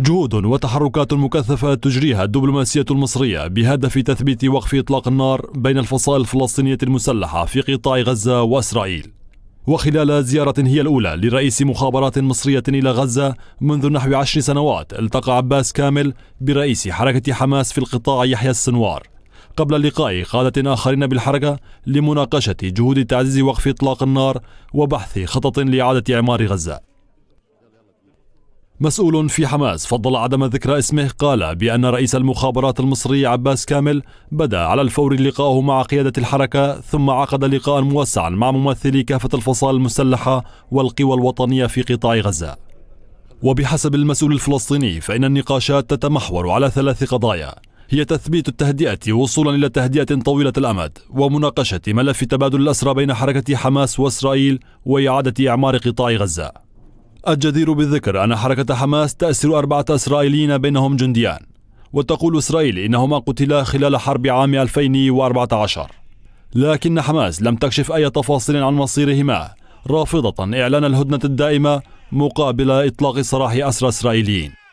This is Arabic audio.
جهود وتحركات مكثفة تجريها الدبلوماسية المصرية بهدف تثبيت وقف إطلاق النار بين الفصائل الفلسطينية المسلحة في قطاع غزة وإسرائيل وخلال زيارة هي الأولى لرئيس مخابرات مصرية إلى غزة منذ نحو عشر سنوات التقى عباس كامل برئيس حركة حماس في القطاع يحيى السنوار قبل لقاء قادة آخرين بالحركة لمناقشة جهود تعزيز وقف إطلاق النار وبحث خطط لإعادة إعمار غزة مسؤول في حماس فضل عدم ذكر اسمه قال بأن رئيس المخابرات المصري عباس كامل بدأ على الفور لقاءه مع قيادة الحركة ثم عقد لقاء موسعا مع ممثلي كافة الفصائل المسلحة والقوى الوطنية في قطاع غزة وبحسب المسؤول الفلسطيني فإن النقاشات تتمحور على ثلاث قضايا هي تثبيت التهدئة وصولا إلى تهدئة طويلة الأمد ومناقشة ملف تبادل الأسرى بين حركة حماس وإسرائيل وإعادة إعمار قطاع غزة الجدير بالذكر أن حركة حماس تأسر أربعة إسرائيليين بينهم جنديان وتقول إسرائيل إنهما قتلا خلال حرب عام 2014 لكن حماس لم تكشف أي تفاصيل عن مصيرهما رافضة إعلان الهدنة الدائمة مقابل إطلاق سراح أسرى إسرائيليين